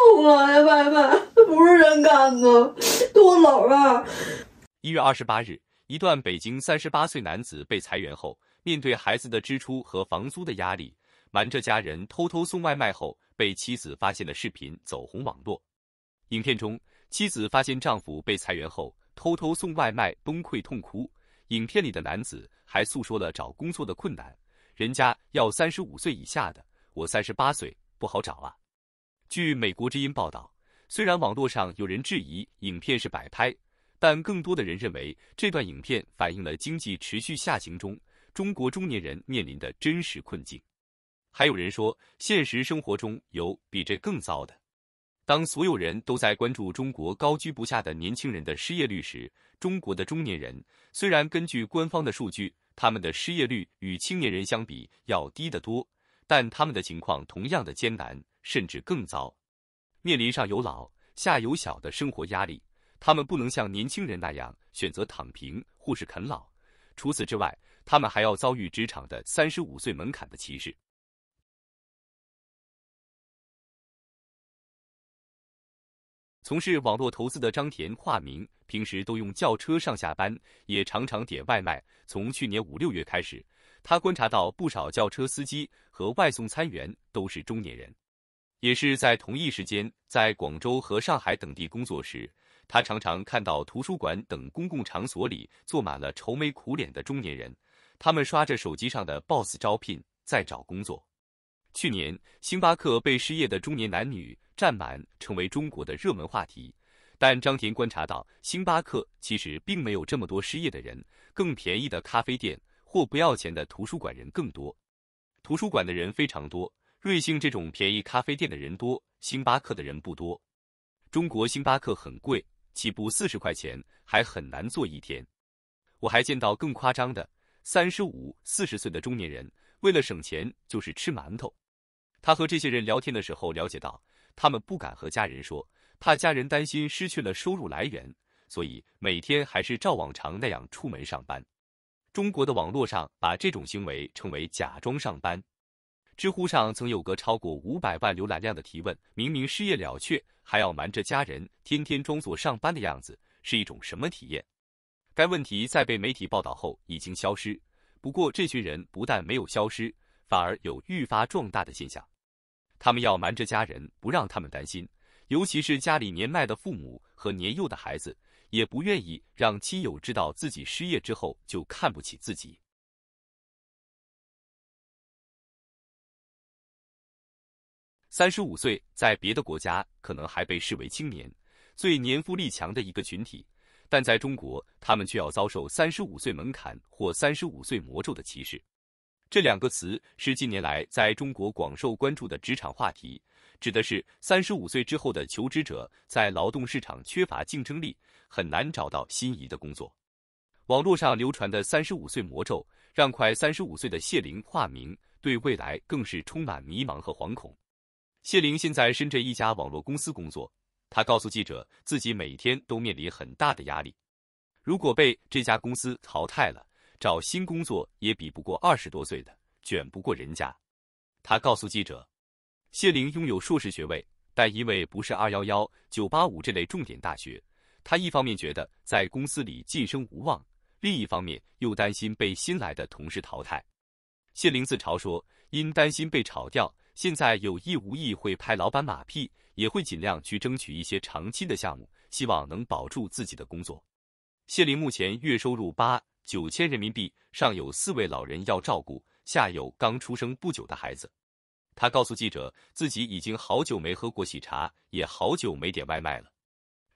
送外卖，不是人干的，多冷啊！一月二十八日，一段北京三十八岁男子被裁员后，面对孩子的支出和房租的压力，瞒着家人偷偷送外卖后被妻子发现的视频走红网络。影片中，妻子发现丈夫被裁员后偷偷送外卖崩溃痛哭。影片里的男子还诉说了找工作的困难，人家要三十五岁以下的，我三十八岁不好找啊。据美国之音报道，虽然网络上有人质疑影片是摆拍，但更多的人认为这段影片反映了经济持续下行中中国中年人面临的真实困境。还有人说，现实生活中有比这更糟的。当所有人都在关注中国高居不下的年轻人的失业率时，中国的中年人虽然根据官方的数据，他们的失业率与青年人相比要低得多，但他们的情况同样的艰难。甚至更糟，面临上有老下有小的生活压力，他们不能像年轻人那样选择躺平或是啃老。除此之外，他们还要遭遇职场的三十五岁门槛的歧视。从事网络投资的张田（化名）平时都用轿车上下班，也常常点外卖。从去年五六月开始，他观察到不少轿车司机和外送餐员都是中年人。也是在同一时间，在广州和上海等地工作时，他常常看到图书馆等公共场所里坐满了愁眉苦脸的中年人，他们刷着手机上的 “boss” 招聘，在找工作。去年，星巴克被失业的中年男女占满，成为中国的热门话题。但张田观察到，星巴克其实并没有这么多失业的人，更便宜的咖啡店或不要钱的图书馆人更多。图书馆的人非常多。瑞幸这种便宜咖啡店的人多，星巴克的人不多。中国星巴克很贵，起步四十块钱还很难做一天。我还见到更夸张的，三十五、四十岁的中年人为了省钱就是吃馒头。他和这些人聊天的时候了解到，他们不敢和家人说，怕家人担心失去了收入来源，所以每天还是照往常那样出门上班。中国的网络上把这种行为称为“假装上班”。知乎上曾有个超过五百万浏览量的提问：明明失业了，却还要瞒着家人，天天装作上班的样子，是一种什么体验？该问题在被媒体报道后已经消失，不过这群人不但没有消失，反而有愈发壮大的现象。他们要瞒着家人，不让他们担心，尤其是家里年迈的父母和年幼的孩子，也不愿意让亲友知道自己失业之后就看不起自己。三十五岁，在别的国家可能还被视为青年，最年富力强的一个群体，但在中国，他们却要遭受“三十五岁门槛”或“三十五岁魔咒”的歧视。这两个词是近年来在中国广受关注的职场话题，指的是三十五岁之后的求职者在劳动市场缺乏竞争力，很难找到心仪的工作。网络上流传的“三十五岁魔咒”，让快三十五岁的谢玲（化名）对未来更是充满迷茫和惶恐。谢玲现在深圳一家网络公司工作，她告诉记者，自己每天都面临很大的压力。如果被这家公司淘汰了，找新工作也比不过二十多岁的，卷不过人家。他告诉记者，谢玲拥有硕士学位，但因为不是“二幺幺”“九八五”这类重点大学，她一方面觉得在公司里晋升无望，另一方面又担心被新来的同事淘汰。谢玲自嘲说：“因担心被炒掉，现在有意无意会拍老板马屁，也会尽量去争取一些长期的项目，希望能保住自己的工作。”谢玲目前月收入八九千人民币，上有四位老人要照顾，下有刚出生不久的孩子。他告诉记者，自己已经好久没喝过喜茶，也好久没点外卖了。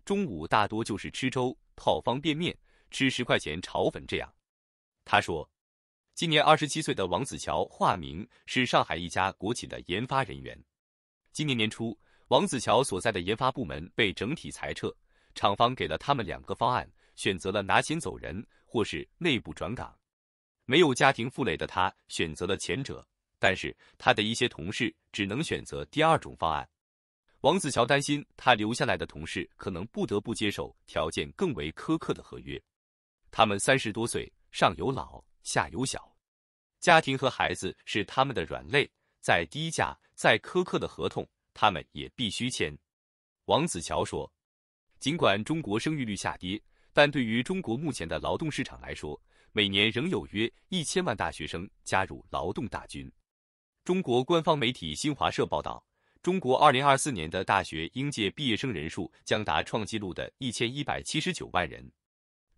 中午大多就是吃粥、泡方便面，吃十块钱炒粉这样。他说。今年二十七岁的王子乔，化名是上海一家国企的研发人员。今年年初，王子乔所在的研发部门被整体裁撤，厂方给了他们两个方案：选择了拿钱走人，或是内部转岗。没有家庭负累的他选择了前者，但是他的一些同事只能选择第二种方案。王子乔担心，他留下来的同事可能不得不接受条件更为苛刻的合约。他们三十多岁，上有老。下有小，家庭和孩子是他们的软肋，再低价、再苛刻的合同，他们也必须签。王子乔说，尽管中国生育率下跌，但对于中国目前的劳动市场来说，每年仍有约一千万大学生加入劳动大军。中国官方媒体新华社报道，中国二零二四年的大学应届毕业生人数将达创纪录的一千一百七十九万人。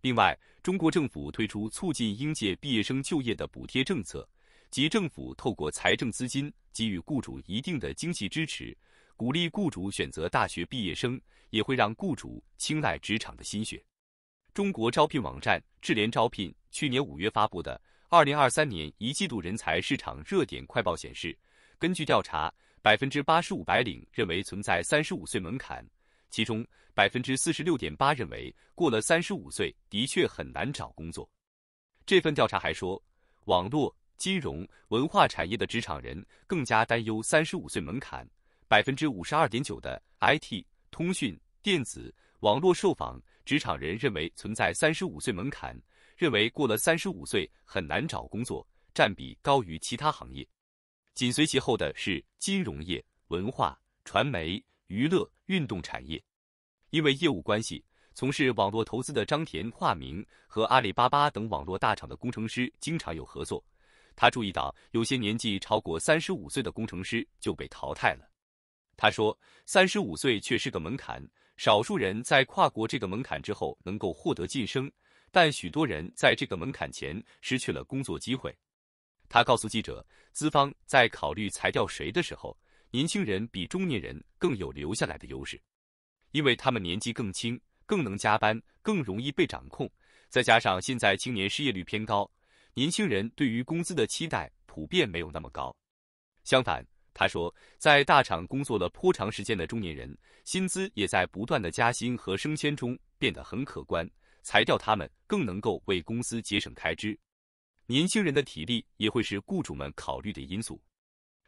另外，中国政府推出促进应届毕业生就业的补贴政策，即政府透过财政资金给予雇主一定的经济支持，鼓励雇主选择大学毕业生，也会让雇主青睐职场的心血。中国招聘网站智联招聘去年五月发布的《二零二三年一季度人才市场热点快报》显示，根据调查，百分之八十五白领认为存在三十五岁门槛。其中百分之四十六点八认为过了三十五岁的确很难找工作。这份调查还说，网络、金融、文化产业的职场人更加担忧三十五岁门槛。百分之五十二点九的 IT、通讯、电子网络受访职场人认为存在三十五岁门槛，认为过了三十五岁很难找工作，占比高于其他行业。紧随其后的是金融业、文化、传媒。娱乐运动产业，因为业务关系，从事网络投资的张田（化名）和阿里巴巴等网络大厂的工程师经常有合作。他注意到，有些年纪超过三十五岁的工程师就被淘汰了。他说：“三十五岁却是个门槛，少数人在跨过这个门槛之后能够获得晋升，但许多人在这个门槛前失去了工作机会。”他告诉记者，资方在考虑裁掉谁的时候。年轻人比中年人更有留下来的优势，因为他们年纪更轻，更能加班，更容易被掌控。再加上现在青年失业率偏高，年轻人对于工资的期待普遍没有那么高。相反，他说，在大厂工作了颇长时间的中年人，薪资也在不断的加薪和升迁中变得很可观。裁掉他们更能够为公司节省开支。年轻人的体力也会是雇主们考虑的因素。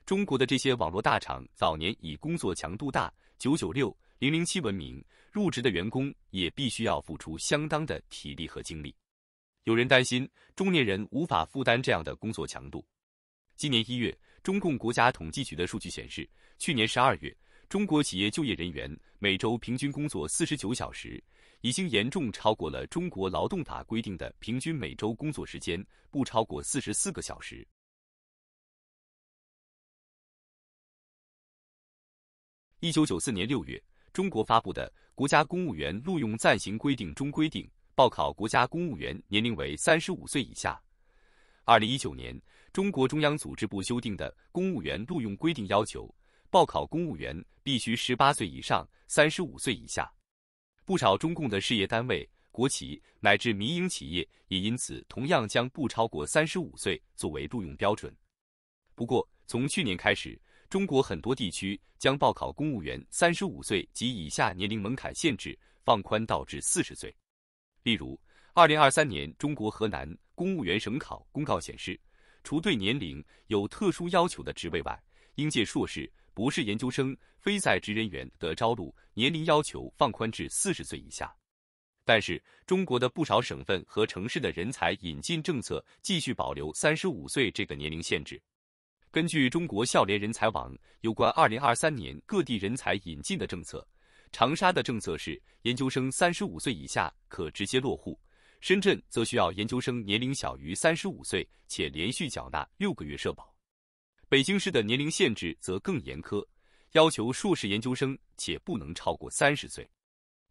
中国的这些网络大厂早年以工作强度大、九九六、零零七闻名，入职的员工也必须要付出相当的体力和精力。有人担心中年人无法负担这样的工作强度。今年一月，中共国家统计局的数据显示，去年十二月，中国企业就业人员每周平均工作四十九小时，已经严重超过了中国劳动法规定的平均每周工作时间不超过四十四个小时。一九九四年六月，中国发布的《国家公务员录用暂行规定》中规定，报考国家公务员年龄为三十五岁以下。二零一九年，中国中央组织部修订的《公务员录用规定》要求，报考公务员必须十八岁以上、三十五岁以下。不少中共的事业单位、国企乃至民营企业也因此同样将不超过三十五岁作为录用标准。不过，从去年开始。中国很多地区将报考公务员三十五岁及以下年龄门槛限制放宽到至四十岁。例如，二零二三年中国河南公务员省考公告显示，除对年龄有特殊要求的职位外，应届硕士、博士研究生、非在职人员的招录年龄要求放宽至四十岁以下。但是，中国的不少省份和城市的人才引进政策继续保留三十五岁这个年龄限制。根据中国校联人才网有关二零二三年各地人才引进的政策，长沙的政策是研究生三十五岁以下可直接落户；深圳则需要研究生年龄小于三十五岁且连续缴纳六个月社保；北京市的年龄限制则更严苛，要求硕士研究生且不能超过三十岁。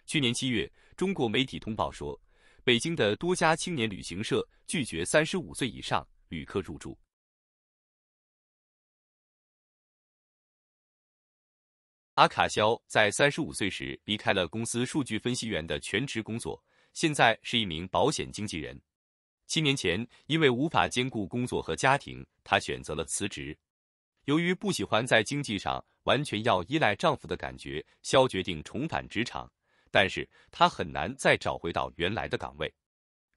去年七月，中国媒体通报说，北京的多家青年旅行社拒绝三十五岁以上旅客入住。阿卡肖在三十五岁时离开了公司数据分析员的全职工作，现在是一名保险经纪人。七年前，因为无法兼顾工作和家庭，她选择了辞职。由于不喜欢在经济上完全要依赖丈夫的感觉，肖决定重返职场，但是她很难再找回到原来的岗位。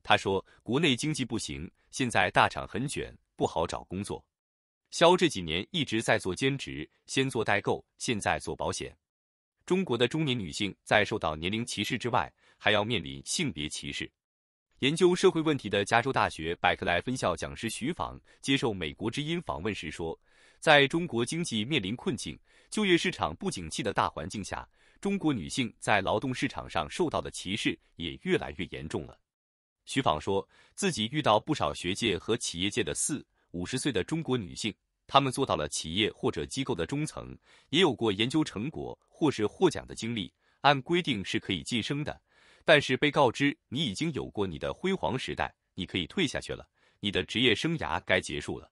她说：“国内经济不行，现在大厂很卷，不好找工作。”肖这几年一直在做兼职，先做代购，现在做保险。中国的中年女性在受到年龄歧视之外，还要面临性别歧视。研究社会问题的加州大学柏克莱分校讲师徐访接受美国之音访问时说：“在中国经济面临困境、就业市场不景气的大环境下，中国女性在劳动市场上受到的歧视也越来越严重了。”徐访说自己遇到不少学界和企业界的“四”。五十岁的中国女性，她们做到了企业或者机构的中层，也有过研究成果或是获奖的经历，按规定是可以晋升的。但是被告知你已经有过你的辉煌时代，你可以退下去了，你的职业生涯该结束了。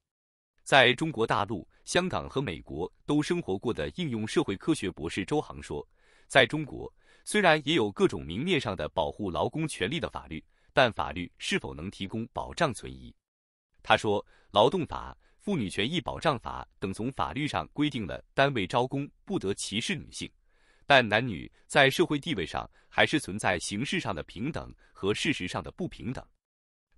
在中国大陆、香港和美国都生活过的应用社会科学博士周航说，在中国虽然也有各种明面上的保护劳工权利的法律，但法律是否能提供保障存疑。他说：“劳动法、妇女权益保障法等从法律上规定了单位招工不得歧视女性，但男女在社会地位上还是存在形式上的平等和事实上的不平等。”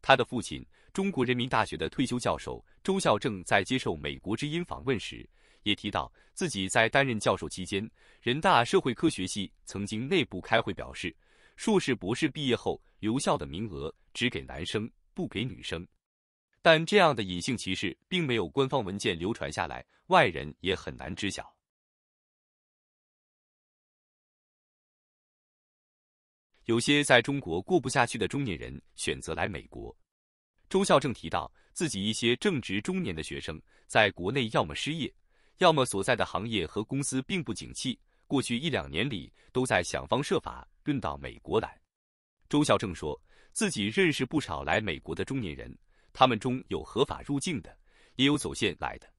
他的父亲，中国人民大学的退休教授周孝正在接受美国之音访问时，也提到自己在担任教授期间，人大社会科学系曾经内部开会表示，硕士、博士毕业后留校的名额只给男生，不给女生。但这样的隐性歧视并没有官方文件流传下来，外人也很难知晓。有些在中国过不下去的中年人选择来美国。周孝正提到，自己一些正值中年的学生在国内要么失业，要么所在的行业和公司并不景气，过去一两年里都在想方设法运到美国来。周孝正说自己认识不少来美国的中年人。他们中有合法入境的，也有走线来的。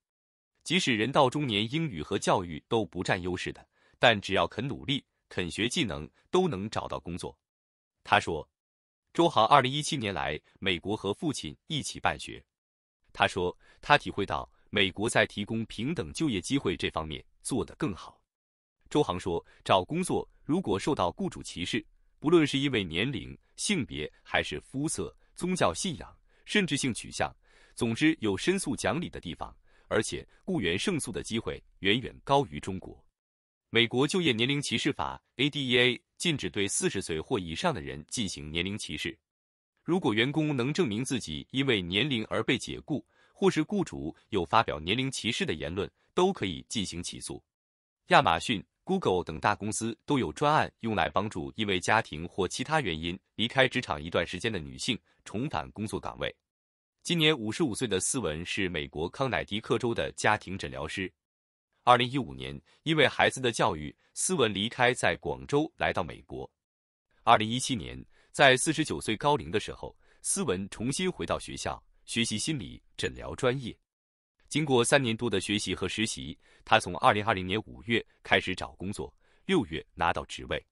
即使人到中年，英语和教育都不占优势的，但只要肯努力、肯学技能，都能找到工作。他说：“周航，二零一七年来美国和父亲一起办学。”他说：“他体会到美国在提供平等就业机会这方面做得更好。”周航说：“找工作如果受到雇主歧视，不论是因为年龄、性别还是肤色、宗教信仰。”甚至性取向，总之有申诉讲理的地方，而且雇员胜诉的机会远远高于中国。美国就业年龄歧视法 （ADEA） 禁止对四十岁或以上的人进行年龄歧视。如果员工能证明自己因为年龄而被解雇，或是雇主有发表年龄歧视的言论，都可以进行起诉。亚马逊。Google 等大公司都有专案用来帮助因为家庭或其他原因离开职场一段时间的女性重返工作岗位。今年五十五岁的斯文是美国康乃狄克州的家庭诊疗师。二零一五年，因为孩子的教育，斯文离开在广州来到美国。二零一七年，在四十九岁高龄的时候，斯文重新回到学校学习心理诊疗专业。经过三年多的学习和实习，他从二零二零年五月开始找工作，六月拿到职位。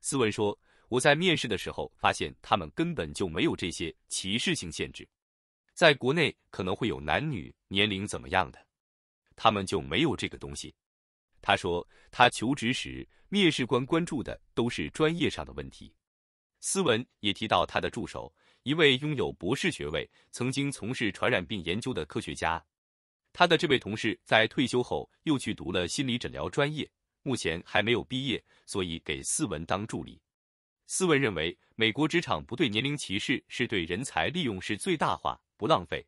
斯文说：“我在面试的时候发现，他们根本就没有这些歧视性限制。在国内可能会有男女、年龄怎么样的，他们就没有这个东西。”他说：“他求职时，面试官关注的都是专业上的问题。”斯文也提到他的助手，一位拥有博士学位、曾经从事传染病研究的科学家。他的这位同事在退休后又去读了心理诊疗专业，目前还没有毕业，所以给斯文当助理。斯文认为，美国职场不对年龄歧视，是对人才利用是最大化，不浪费。